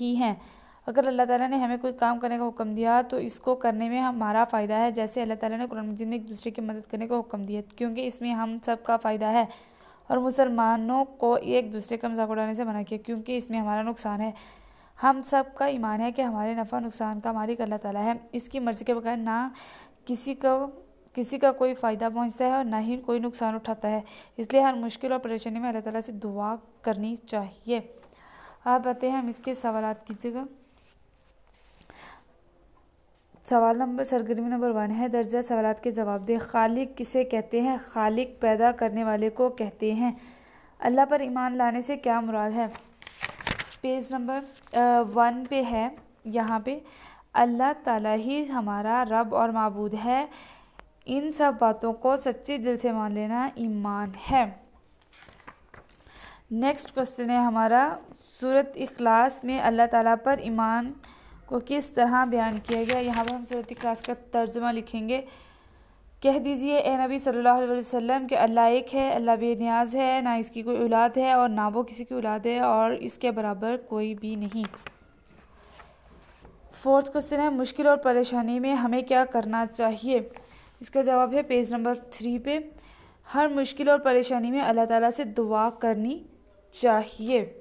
की हैं अगर अल्लाह ताला ने हमें कोई काम करने का हुक्म दिया तो इसको करने में हमारा फ़ायदा है जैसे अल्लाह ताला ने कुरान मजीद में एक दूसरे की मदद करने का हुक्म दिया क्योंकि इसमें हम सब का फ़ायदा है और मुसलमानों को एक दूसरे का मजाक उड़ाने से मना किया क्योंकि इसमें हमारा नुकसान है हम सब का ईमान है कि हमारे नफ़ा नुकसान का मालिक अल्लाह ताला है इसकी मर्ज़ी के बगैर ना किसी को किसी का कोई फ़ायदा पहुँचता है और ना ही कोई नुकसान उठाता है इसलिए हर मुश्किल और परेशानी में अल्लाह ताला से दुआ करनी चाहिए आप आते हैं हम इसके सवाल की जगह सवाल नंबर सरगर्मी नंबर वन है दर्जा सवाल के जवाब दें खालिक किसे कहते हैं खालिक पैदा करने वाले को कहते हैं अल्लाह पर ईमान लाने से क्या मुराद है पेज नंबर वन पे है यहाँ पे अल्लाह ताला ही हमारा रब और मबूद है इन सब बातों को सच्चे दिल से मान लेना ईमान है नेक्स्ट क्वेश्चन है हमारा सूरत इखलास में अल्लाह ताला पर ईमान को किस तरह बयान किया गया यहाँ पर हम सूरत इखलास का तर्जमा लिखेंगे कह दीजिए ए नबी सल्लल्लाहु अलैहि वसल्लम कि अल्लाह एक है अल्लाह बेनियाज है ना इसकी कोई औलाद है और ना वो किसी की औलाद है और इसके बराबर कोई भी नहीं फोर्थ क्वेश्चन है मुश्किल और परेशानी में हमें क्या करना चाहिए इसका जवाब है पेज नंबर थ्री पे हर मुश्किल और परेशानी में अल्लाह ताला से दुआ करनी चाहिए